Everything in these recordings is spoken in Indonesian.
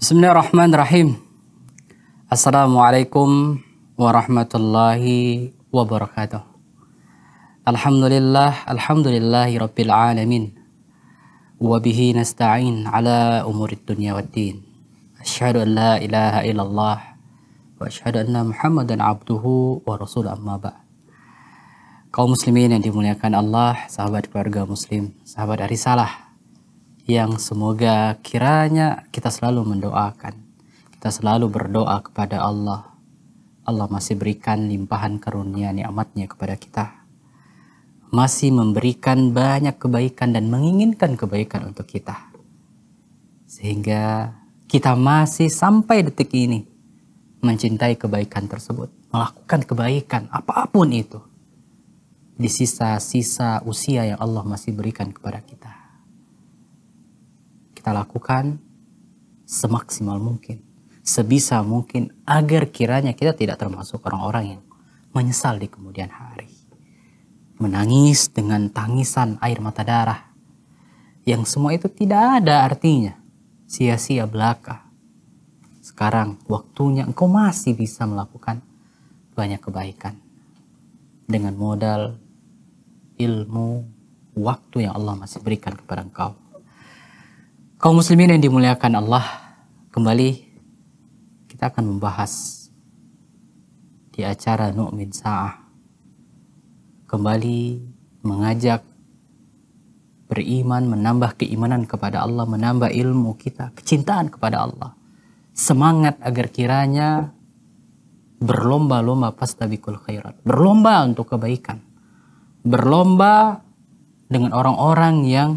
Bismillahirrahmanirrahim. Assalamualaikum warahmatullahi wabarakatuh. Alhamdulillah, alhamdulillahi rabbil alamin. Wabihi nasta'in ala umurid dunya wad din. Asyhadu an la ilaha illallah wa asyhadu anna Muhammadan abduhu wa rasuluh amma ba. Kaum muslimin yang dimuliakan Allah, sahabat keluarga muslim, sahabat Arisalah, yang semoga kiranya kita selalu mendoakan. Kita selalu berdoa kepada Allah. Allah masih berikan limpahan karunia nikmatnya kepada kita. Masih memberikan banyak kebaikan dan menginginkan kebaikan untuk kita. Sehingga kita masih sampai detik ini mencintai kebaikan tersebut, melakukan kebaikan apapun itu di sisa-sisa usia yang Allah masih berikan kepada kita. Kita lakukan semaksimal mungkin, sebisa mungkin agar kiranya kita tidak termasuk orang-orang yang menyesal di kemudian hari. Menangis dengan tangisan air mata darah yang semua itu tidak ada artinya sia-sia belaka. Sekarang waktunya engkau masih bisa melakukan banyak kebaikan. Dengan modal ilmu waktu yang Allah masih berikan kepada engkau. Kaum muslimin yang dimuliakan Allah, kembali kita akan membahas di acara Nu'min Sa'ah. Kembali mengajak beriman, menambah keimanan kepada Allah, menambah ilmu kita, kecintaan kepada Allah. Semangat agar kiranya berlomba-lomba pastabikul khairat. Berlomba untuk kebaikan. Berlomba dengan orang-orang yang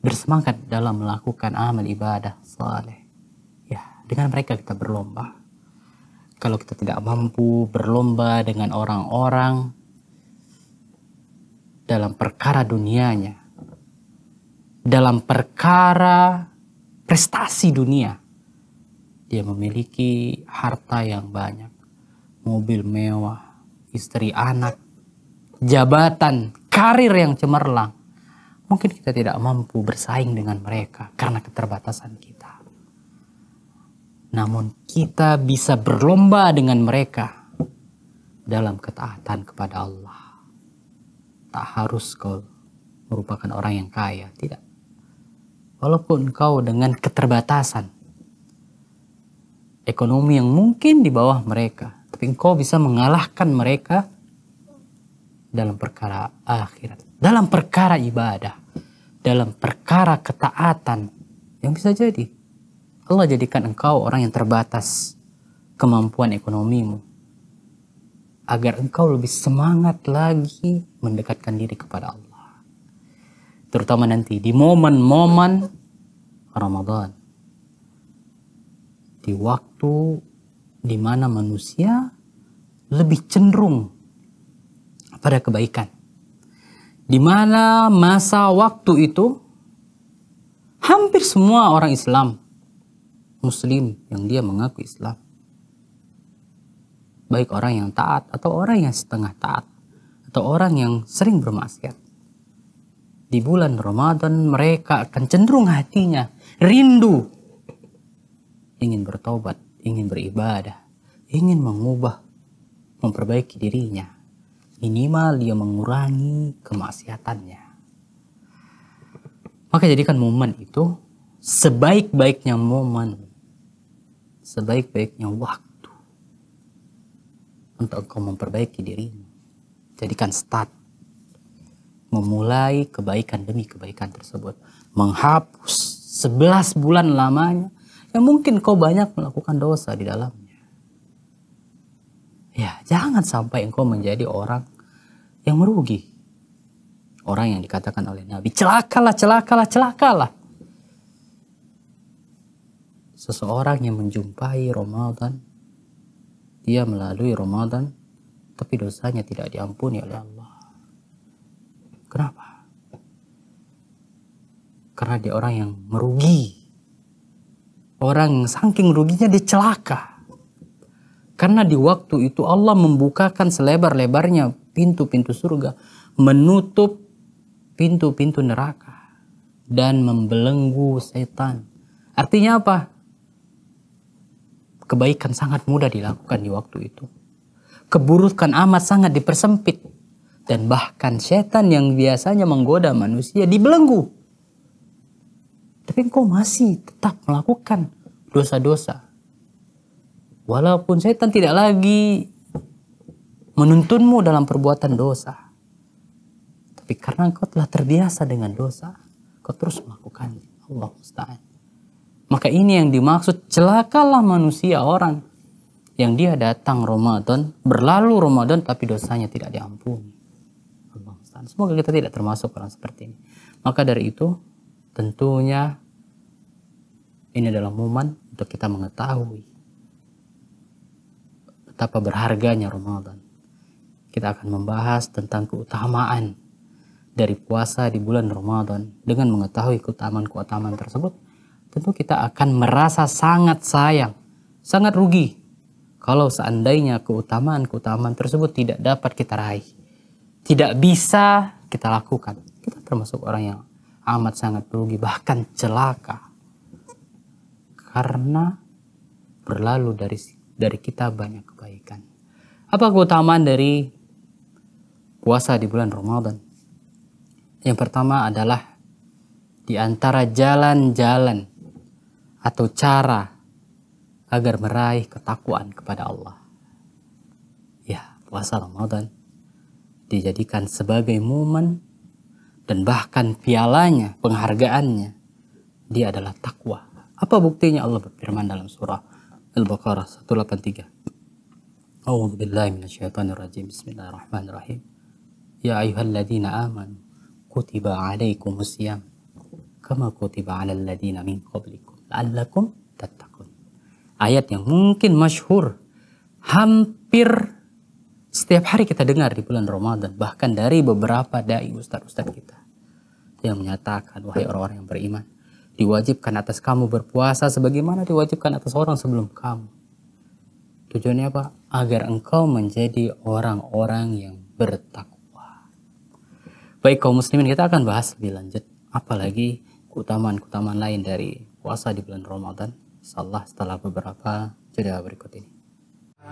bersemangat dalam melakukan amal ibadah saleh. Ya, dengan mereka kita berlomba. Kalau kita tidak mampu berlomba dengan orang-orang dalam perkara dunianya, dalam perkara prestasi dunia. Dia memiliki harta yang banyak, mobil mewah, istri anak, jabatan, karir yang cemerlang. Mungkin kita tidak mampu bersaing dengan mereka karena keterbatasan kita. Namun kita bisa berlomba dengan mereka dalam ketaatan kepada Allah. Tak harus kau merupakan orang yang kaya, tidak walaupun engkau dengan keterbatasan ekonomi yang mungkin di bawah mereka, tapi engkau bisa mengalahkan mereka dalam perkara akhirat, dalam perkara ibadah, dalam perkara ketaatan yang bisa jadi. Allah jadikan engkau orang yang terbatas kemampuan ekonomimu agar engkau lebih semangat lagi mendekatkan diri kepada Allah terutama nanti di momen-momen Ramadan di waktu di mana manusia lebih cenderung pada kebaikan di mana masa waktu itu hampir semua orang Islam muslim yang dia mengaku Islam baik orang yang taat atau orang yang setengah taat atau orang yang sering bermaksiat di bulan Ramadan mereka akan cenderung hatinya rindu ingin bertobat, ingin beribadah, ingin mengubah, memperbaiki dirinya. Minimal dia mengurangi kemaksiatannya. Maka jadikan momen itu sebaik-baiknya momen, sebaik-baiknya waktu untuk kau memperbaiki dirimu. Jadikan start memulai kebaikan demi kebaikan tersebut. Menghapus 11 bulan lamanya yang mungkin kau banyak melakukan dosa di dalamnya. Ya, jangan sampai engkau menjadi orang yang merugi. Orang yang dikatakan oleh Nabi, celakalah, celakalah, celakalah. Seseorang yang menjumpai Ramadan, dia melalui Ramadan, tapi dosanya tidak diampuni oleh Allah. Kenapa? Karena dia orang yang merugi. Orang yang saking ruginya dia celaka. Karena di waktu itu Allah membukakan selebar-lebarnya pintu-pintu surga. Menutup pintu-pintu neraka. Dan membelenggu setan. Artinya apa? Kebaikan sangat mudah dilakukan di waktu itu. Keburukan amat sangat dipersempit dan bahkan setan yang biasanya menggoda manusia dibelenggu. Tapi engkau masih tetap melakukan dosa-dosa. Walaupun setan tidak lagi menuntunmu dalam perbuatan dosa. Tapi karena engkau telah terbiasa dengan dosa, engkau terus melakukannya. Allah musta'an. Maka ini yang dimaksud celakalah manusia orang yang dia datang Ramadan, berlalu Ramadan tapi dosanya tidak diampuni kesehatan. Semoga kita tidak termasuk orang seperti ini. Maka dari itu, tentunya ini adalah momen untuk kita mengetahui betapa berharganya Ramadan. Kita akan membahas tentang keutamaan dari puasa di bulan Ramadan. Dengan mengetahui keutamaan-keutamaan tersebut, tentu kita akan merasa sangat sayang, sangat rugi kalau seandainya keutamaan-keutamaan tersebut tidak dapat kita raih tidak bisa kita lakukan. Kita termasuk orang yang amat sangat rugi, bahkan celaka. Karena berlalu dari dari kita banyak kebaikan. Apa keutamaan dari puasa di bulan Ramadan? Yang pertama adalah di antara jalan-jalan atau cara agar meraih ketakwaan kepada Allah. Ya, puasa Ramadan dijadikan sebagai momen dan bahkan pialanya, penghargaannya. Dia adalah takwa. Apa buktinya Allah berfirman dalam surah Al-Baqarah 183. A'udzu billahi minasyaitonir rajim. Bismillahirrahmanirrahim. Ya ayyuhalladzina amanu kutiba 'alaikumus syiyam kama kutiba 'alal ladzina min qablikum la'allakum tattaqun. Ayat yang mungkin masyhur hampir setiap hari kita dengar di bulan Ramadan bahkan dari beberapa dai ustaz-ustaz kita yang menyatakan wahai orang-orang yang beriman diwajibkan atas kamu berpuasa sebagaimana diwajibkan atas orang sebelum kamu tujuannya apa agar engkau menjadi orang-orang yang bertakwa baik kaum muslimin kita akan bahas lebih lanjut apalagi keutamaan-keutamaan lain dari puasa di bulan Ramadan Salah setelah beberapa jeda berikut ini Ya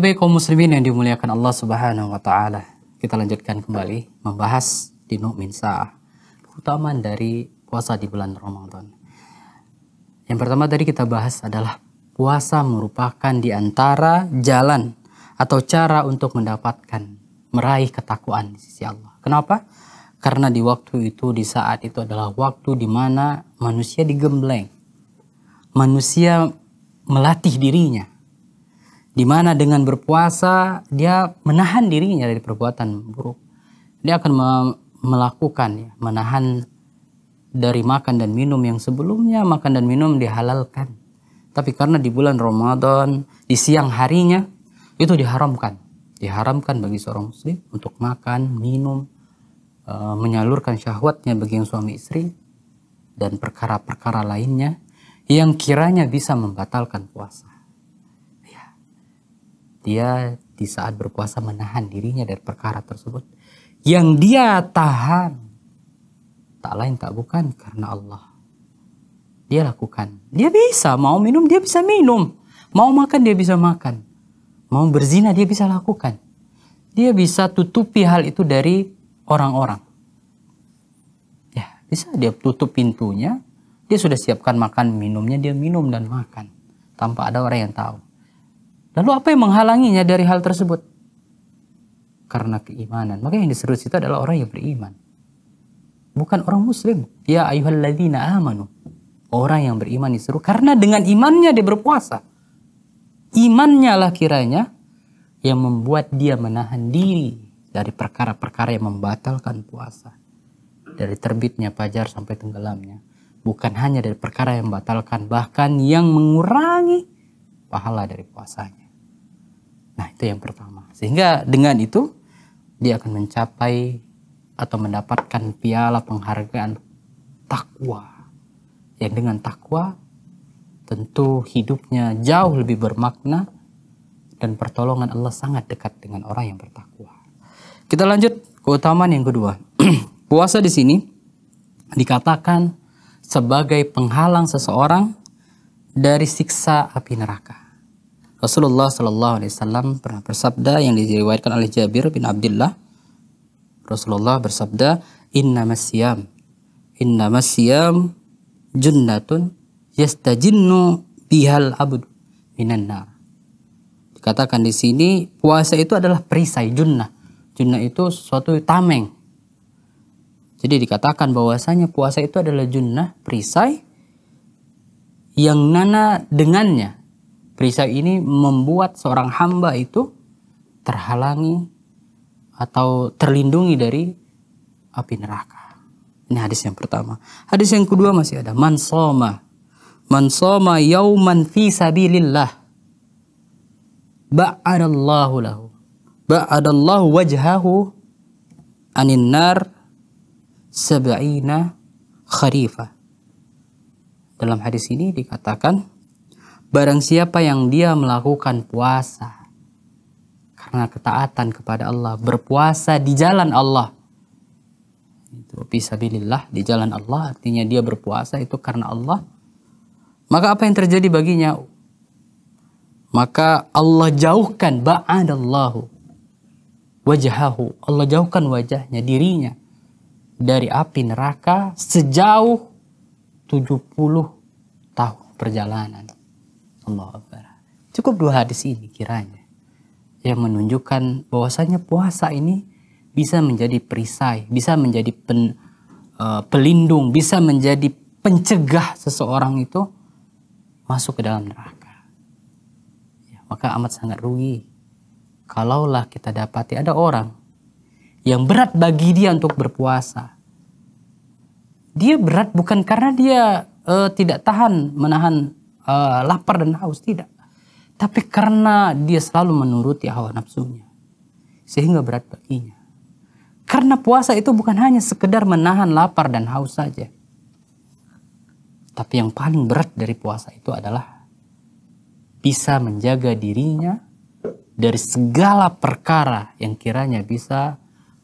baik kaum muslimin yang dimuliakan Allah Subhanahu wa taala. Kita lanjutkan kembali membahas di Nu'min sa'ah. Keutamaan dari puasa di bulan Ramadan. Yang pertama tadi kita bahas adalah puasa merupakan di antara jalan atau cara untuk mendapatkan meraih ketakuan di sisi Allah. Kenapa? Karena di waktu itu, di saat itu adalah waktu di mana manusia digembleng. Manusia melatih dirinya. Di mana dengan berpuasa dia menahan dirinya dari perbuatan buruk. Dia akan melakukan ya, menahan dari makan dan minum yang sebelumnya makan dan minum dihalalkan. Tapi karena di bulan Ramadan, di siang harinya itu diharamkan diharamkan bagi seorang muslim untuk makan minum e, menyalurkan syahwatnya bagi yang suami istri dan perkara-perkara lainnya yang kiranya bisa membatalkan puasa ya. dia di saat berpuasa menahan dirinya dari perkara tersebut yang dia tahan tak lain tak bukan karena Allah dia lakukan dia bisa mau minum dia bisa minum mau makan dia bisa makan mau berzina dia bisa lakukan. Dia bisa tutupi hal itu dari orang-orang. Ya, bisa dia tutup pintunya, dia sudah siapkan makan minumnya, dia minum dan makan tanpa ada orang yang tahu. Lalu apa yang menghalanginya dari hal tersebut? Karena keimanan. Maka yang diseru itu adalah orang yang beriman. Bukan orang muslim. Ya ayuhalladzina amanu. Orang yang beriman diseru karena dengan imannya dia berpuasa imannya lah kiranya yang membuat dia menahan diri dari perkara-perkara yang membatalkan puasa. Dari terbitnya fajar sampai tenggelamnya. Bukan hanya dari perkara yang membatalkan, bahkan yang mengurangi pahala dari puasanya. Nah itu yang pertama. Sehingga dengan itu dia akan mencapai atau mendapatkan piala penghargaan takwa. Yang dengan takwa tentu hidupnya jauh lebih bermakna dan pertolongan Allah sangat dekat dengan orang yang bertakwa. Kita lanjut keutamaan yang kedua. Puasa di sini dikatakan sebagai penghalang seseorang dari siksa api neraka. Rasulullah Shallallahu Alaihi Wasallam pernah bersabda yang diriwayatkan oleh Jabir bin Abdullah. Rasulullah bersabda, Inna masyam, Inna masyam junnatun yastajinnu bihal abud minan nar. Dikatakan di sini puasa itu adalah perisai junnah. Junnah itu suatu tameng. Jadi dikatakan bahwasanya puasa itu adalah junnah perisai yang nana dengannya perisai ini membuat seorang hamba itu terhalangi atau terlindungi dari api neraka. Ini hadis yang pertama. Hadis yang kedua masih ada. Man soma Man soma yauman fi sabilillah ba'adallahu lahu ba'adallahu wajhahu anin nar sab'ina kharifa dalam hadis ini dikatakan barang siapa yang dia melakukan puasa karena ketaatan kepada Allah berpuasa di jalan Allah itu bisa di jalan Allah artinya dia berpuasa itu karena Allah maka apa yang terjadi baginya? Maka Allah jauhkan ba'adallahu wajahahu. Allah jauhkan wajahnya, dirinya dari api neraka sejauh 70 tahun perjalanan. Allah Akbar. Cukup dua hadis ini kiranya yang menunjukkan bahwasanya puasa ini bisa menjadi perisai, bisa menjadi pen, uh, pelindung, bisa menjadi pencegah seseorang itu masuk ke dalam neraka. Ya, maka amat sangat rugi kalaulah kita dapati ada orang yang berat bagi dia untuk berpuasa. Dia berat bukan karena dia uh, tidak tahan menahan uh, lapar dan haus tidak, tapi karena dia selalu menuruti hawa nafsunya sehingga berat baginya. Karena puasa itu bukan hanya sekedar menahan lapar dan haus saja, tapi yang paling berat dari puasa itu adalah bisa menjaga dirinya dari segala perkara yang kiranya bisa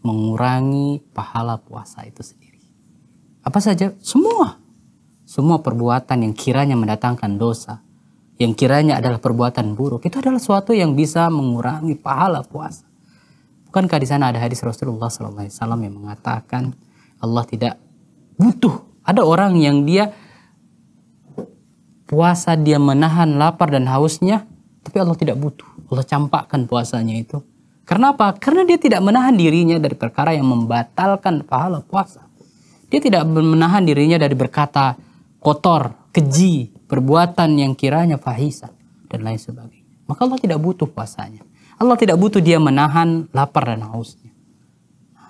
mengurangi pahala puasa itu sendiri. Apa saja? Semua. Semua perbuatan yang kiranya mendatangkan dosa, yang kiranya adalah perbuatan buruk, itu adalah sesuatu yang bisa mengurangi pahala puasa. Bukankah di sana ada hadis Rasulullah SAW yang mengatakan Allah tidak butuh. Ada orang yang dia puasa dia menahan lapar dan hausnya, tapi Allah tidak butuh. Allah campakkan puasanya itu. Karena apa? Karena dia tidak menahan dirinya dari perkara yang membatalkan pahala puasa. Dia tidak menahan dirinya dari berkata kotor, keji, perbuatan yang kiranya fahisan dan lain sebagainya. Maka Allah tidak butuh puasanya. Allah tidak butuh dia menahan lapar dan hausnya.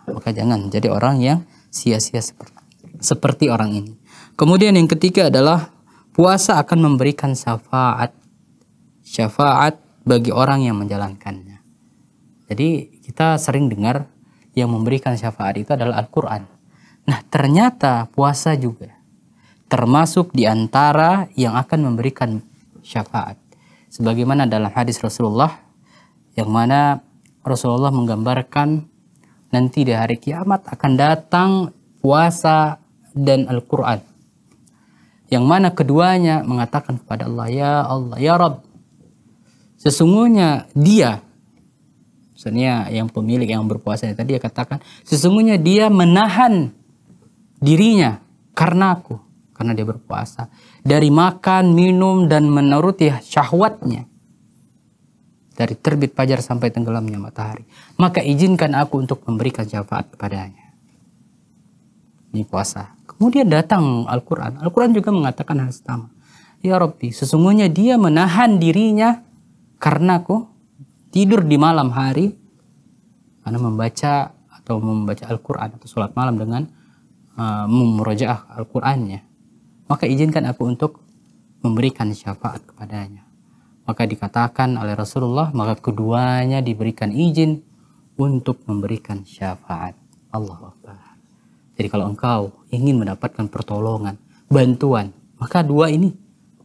Maka jangan jadi orang yang sia-sia seperti orang ini. Kemudian yang ketiga adalah Puasa akan memberikan syafaat. Syafaat bagi orang yang menjalankannya. Jadi kita sering dengar yang memberikan syafaat itu adalah Al-Quran. Nah ternyata puasa juga termasuk diantara yang akan memberikan syafaat. Sebagaimana dalam hadis Rasulullah yang mana Rasulullah menggambarkan nanti di hari kiamat akan datang puasa dan Al-Quran yang mana keduanya mengatakan kepada Allah, Ya Allah, Ya Rob sesungguhnya dia, maksudnya yang pemilik yang berpuasa tadi dia katakan, sesungguhnya dia menahan dirinya karena aku, karena dia berpuasa, dari makan, minum, dan menuruti syahwatnya. Dari terbit fajar sampai tenggelamnya matahari. Maka izinkan aku untuk memberikan syafaat kepadanya. Ini puasa. Kemudian datang Al-Quran. Al-Quran juga mengatakan hal sama. Ya Rabbi, sesungguhnya dia menahan dirinya karena aku tidur di malam hari karena membaca atau membaca Al-Quran atau sholat malam dengan uh, memurojaah Al-Qurannya. Maka izinkan aku untuk memberikan syafaat kepadanya. Maka dikatakan oleh Rasulullah, maka keduanya diberikan izin untuk memberikan syafaat. Allah Akbar. Jadi kalau engkau ingin mendapatkan pertolongan, bantuan, maka dua ini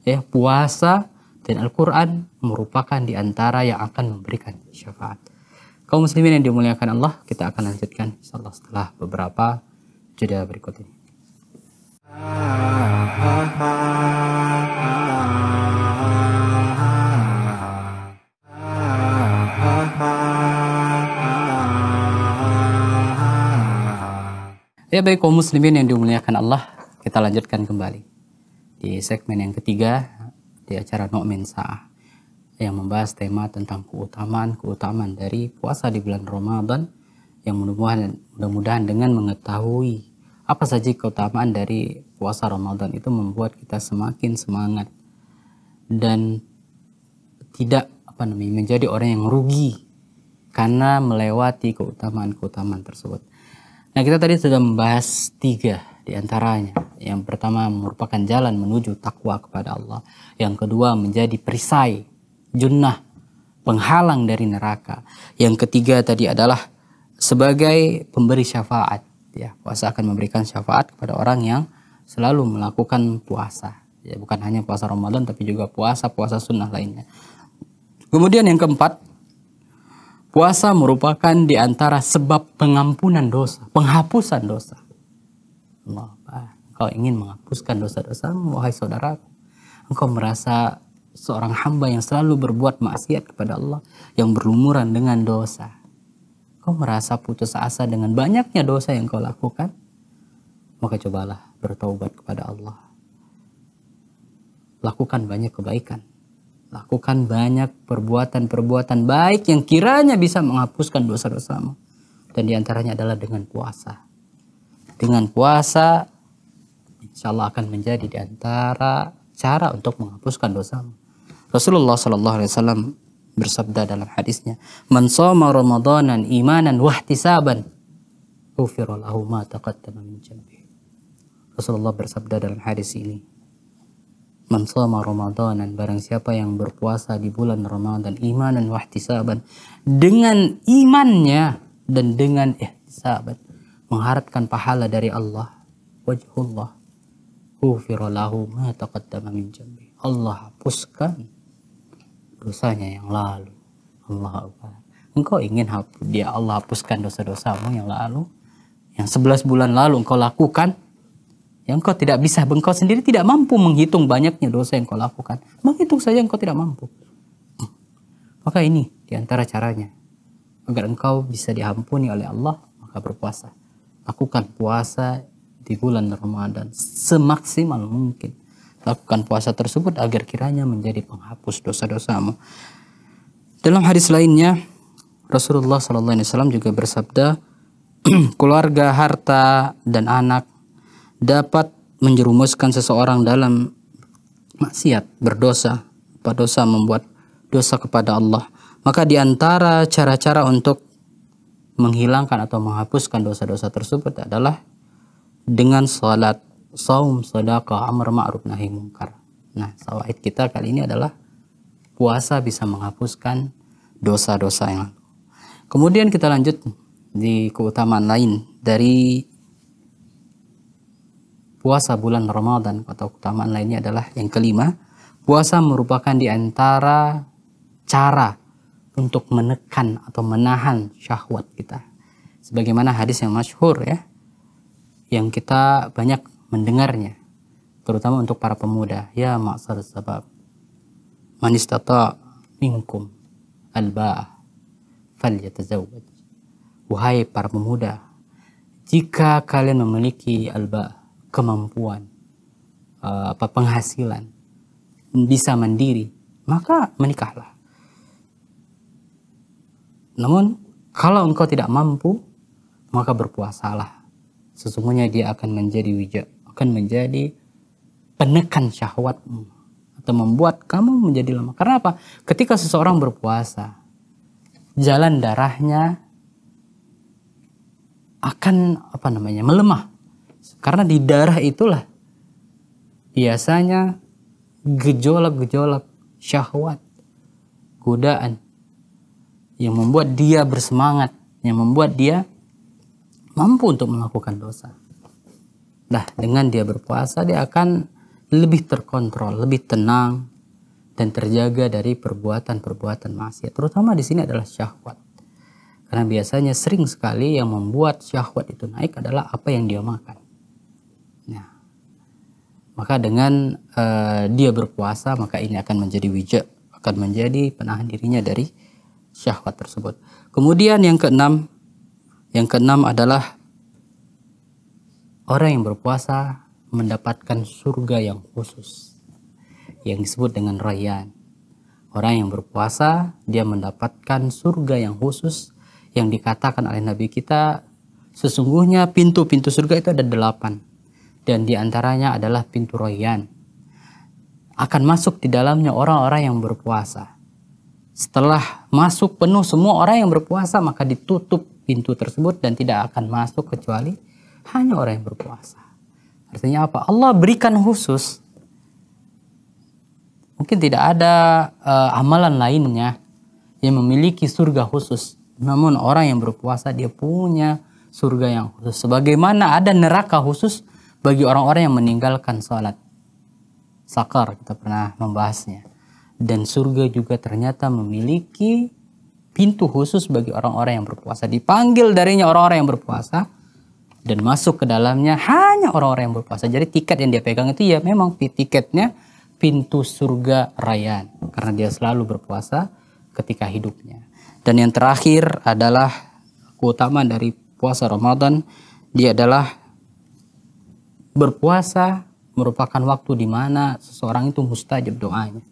ya puasa dan Al-Quran merupakan di antara yang akan memberikan syafaat. Kaum muslimin yang dimuliakan Allah, kita akan lanjutkan insyaallah setelah beberapa jeda berikut ini. Ah, ah, ah, Ya baik kaum muslimin yang dimuliakan Allah, kita lanjutkan kembali di segmen yang ketiga di acara Nu'min Sa'ah yang membahas tema tentang keutamaan-keutamaan dari puasa di bulan Ramadan yang mudah-mudahan dengan mengetahui apa saja keutamaan dari puasa Ramadan itu membuat kita semakin semangat dan tidak apa namanya menjadi orang yang rugi karena melewati keutamaan-keutamaan tersebut. Nah, kita tadi sudah membahas tiga di antaranya. Yang pertama merupakan jalan menuju takwa kepada Allah. Yang kedua menjadi perisai, junnah, penghalang dari neraka. Yang ketiga tadi adalah sebagai pemberi syafaat. Ya, puasa akan memberikan syafaat kepada orang yang selalu melakukan puasa. Ya, bukan hanya puasa Ramadan tapi juga puasa-puasa sunnah lainnya. Kemudian yang keempat Puasa merupakan di antara sebab pengampunan dosa, penghapusan dosa. Allah, ah, kau ingin menghapuskan dosa-dosamu, wahai saudara, Engkau merasa seorang hamba yang selalu berbuat maksiat kepada Allah, yang berlumuran dengan dosa. Kau merasa putus asa dengan banyaknya dosa yang kau lakukan, maka cobalah bertobat kepada Allah. Lakukan banyak kebaikan lakukan banyak perbuatan-perbuatan baik yang kiranya bisa menghapuskan dosa-dosamu. Dan diantaranya adalah dengan puasa. Dengan puasa, insya Allah akan menjadi diantara cara untuk menghapuskan dosamu. Rasulullah Shallallahu Alaihi Wasallam bersabda dalam hadisnya, "Man soma Ramadanan imanan wahtisaban, ghufira lahu ma taqaddama min Rasulullah bersabda dalam hadis ini, Man shoma Ramadanan barang siapa yang berpuasa di bulan Ramadan imanan wa ihtisaban dengan imannya dan dengan ihtisaban mengharapkan pahala dari Allah wajhullah ghufira lahu ma taqaddama min jambi. Allah hapuskan dosanya yang lalu. Allah Akbar. Engkau ingin hapus dia Allah hapuskan dosa-dosamu yang lalu yang 11 bulan lalu engkau lakukan yang kau tidak bisa, engkau sendiri tidak mampu menghitung banyaknya dosa yang kau lakukan. Menghitung saja engkau tidak mampu. Maka ini diantara caranya. Agar engkau bisa diampuni oleh Allah, maka berpuasa. Lakukan puasa di bulan Ramadan semaksimal mungkin. Lakukan puasa tersebut agar kiranya menjadi penghapus dosa-dosamu. Dalam hadis lainnya, Rasulullah SAW juga bersabda, keluarga, harta, dan anak dapat menjerumuskan seseorang dalam maksiat, berdosa, berdosa membuat dosa kepada Allah. Maka di antara cara-cara untuk menghilangkan atau menghapuskan dosa-dosa tersebut adalah dengan salat, saum, sedekah, amar ma'ruf nahi mungkar. Nah, sawaid kita kali ini adalah puasa bisa menghapuskan dosa-dosa yang lalu. Kemudian kita lanjut di keutamaan lain dari puasa bulan Ramadan atau keutamaan lainnya adalah yang kelima, puasa merupakan di antara cara untuk menekan atau menahan syahwat kita. Sebagaimana hadis yang masyhur ya, yang kita banyak mendengarnya, terutama untuk para pemuda. Ya maksar sabab manis minkum alba'ah fal yatazawwaj. Wahai para pemuda, jika kalian memiliki alba'ah kemampuan, eh, apa penghasilan, bisa mandiri, maka menikahlah. Namun kalau engkau tidak mampu, maka berpuasalah. Sesungguhnya dia akan menjadi wijak, akan menjadi penekan syahwatmu atau membuat kamu menjadi lemah. Karena apa? Ketika seseorang berpuasa, jalan darahnya akan apa namanya melemah karena di darah itulah biasanya gejolak-gejolak syahwat, godaan yang membuat dia bersemangat, yang membuat dia mampu untuk melakukan dosa. Nah, dengan dia berpuasa dia akan lebih terkontrol, lebih tenang dan terjaga dari perbuatan-perbuatan maksiat. Terutama di sini adalah syahwat. Karena biasanya sering sekali yang membuat syahwat itu naik adalah apa yang dia makan. Maka dengan uh, dia berpuasa maka ini akan menjadi wijak, akan menjadi penahan dirinya dari syahwat tersebut. Kemudian yang keenam, yang keenam adalah orang yang berpuasa mendapatkan surga yang khusus yang disebut dengan rayyan. Orang yang berpuasa dia mendapatkan surga yang khusus yang dikatakan oleh Nabi kita sesungguhnya pintu-pintu surga itu ada delapan dan diantaranya adalah pintu Royan. Akan masuk di dalamnya orang-orang yang berpuasa. Setelah masuk penuh semua orang yang berpuasa, maka ditutup pintu tersebut dan tidak akan masuk kecuali hanya orang yang berpuasa. Artinya apa? Allah berikan khusus. Mungkin tidak ada uh, amalan lainnya yang memiliki surga khusus. Namun orang yang berpuasa dia punya surga yang khusus. Sebagaimana ada neraka khusus, bagi orang-orang yang meninggalkan sholat. Sakar kita pernah membahasnya. Dan surga juga ternyata memiliki pintu khusus bagi orang-orang yang berpuasa. Dipanggil darinya orang-orang yang berpuasa dan masuk ke dalamnya hanya orang-orang yang berpuasa. Jadi tiket yang dia pegang itu ya memang tiketnya pintu surga rayaan karena dia selalu berpuasa ketika hidupnya. Dan yang terakhir adalah keutamaan dari puasa Ramadan dia adalah berpuasa merupakan waktu di mana seseorang itu mustajab doanya.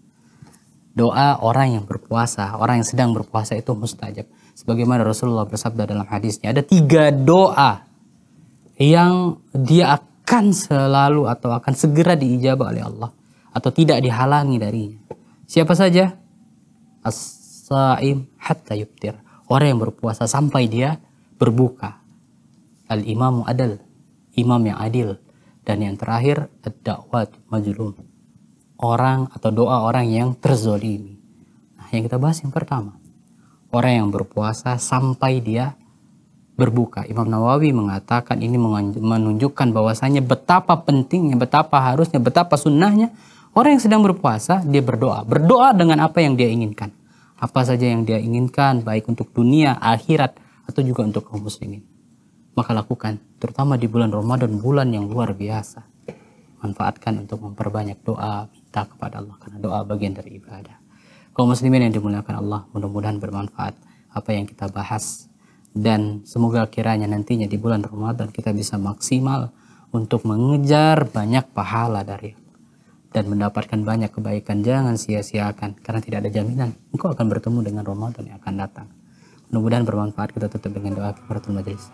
Doa orang yang berpuasa, orang yang sedang berpuasa itu mustajab. Sebagaimana Rasulullah bersabda dalam hadisnya, ada tiga doa yang dia akan selalu atau akan segera diijabah oleh Allah atau tidak dihalangi darinya. Siapa saja? As-saim hatta yubtir. Orang yang berpuasa sampai dia berbuka. Al-imamu adal. Imam yang adil dan yang terakhir, dakwat majlum. Orang atau doa orang yang terzolimi. Nah, yang kita bahas yang pertama. Orang yang berpuasa sampai dia berbuka. Imam Nawawi mengatakan ini menunjukkan bahwasanya betapa pentingnya, betapa harusnya, betapa sunnahnya orang yang sedang berpuasa dia berdoa. Berdoa dengan apa yang dia inginkan. Apa saja yang dia inginkan baik untuk dunia, akhirat atau juga untuk kaum muslimin. Maka lakukan terutama di bulan Ramadan, bulan yang luar biasa. Manfaatkan untuk memperbanyak doa, minta kepada Allah karena doa bagian dari ibadah. Kau muslimin yang dimuliakan Allah, mudah-mudahan bermanfaat apa yang kita bahas dan semoga kiranya nantinya di bulan Ramadan kita bisa maksimal untuk mengejar banyak pahala dari dan mendapatkan banyak kebaikan jangan sia-siakan karena tidak ada jaminan engkau akan bertemu dengan Ramadan yang akan datang mudah-mudahan bermanfaat kita tutup dengan doa kepada majelis